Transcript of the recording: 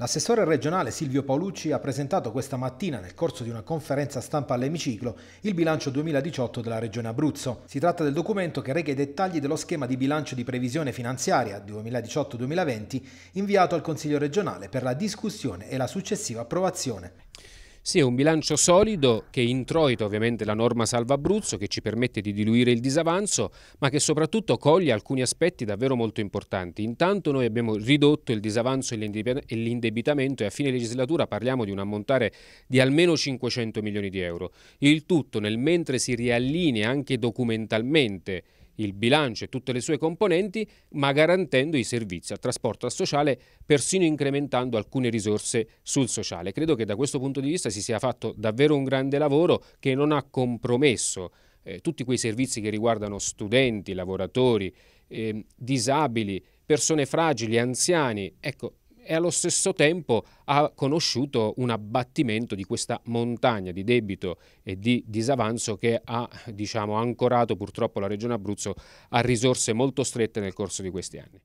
L'assessore regionale Silvio Paolucci ha presentato questa mattina, nel corso di una conferenza stampa all'emiciclo, il bilancio 2018 della Regione Abruzzo. Si tratta del documento che reca i dettagli dello schema di bilancio di previsione finanziaria 2018-2020 inviato al Consiglio regionale per la discussione e la successiva approvazione. Sì, è un bilancio solido che introita ovviamente la norma Salva Abruzzo che ci permette di diluire il disavanzo, ma che soprattutto coglie alcuni aspetti davvero molto importanti. Intanto noi abbiamo ridotto il disavanzo e l'indebitamento e a fine legislatura parliamo di un ammontare di almeno 500 milioni di euro. Il tutto nel mentre si riallinea anche documentalmente il bilancio e tutte le sue componenti, ma garantendo i servizi al trasporto al sociale, persino incrementando alcune risorse sul sociale. Credo che da questo punto di vista si sia fatto davvero un grande lavoro che non ha compromesso eh, tutti quei servizi che riguardano studenti, lavoratori, eh, disabili, persone fragili, anziani. Ecco, e allo stesso tempo ha conosciuto un abbattimento di questa montagna di debito e di disavanzo che ha diciamo, ancorato purtroppo la Regione Abruzzo a risorse molto strette nel corso di questi anni.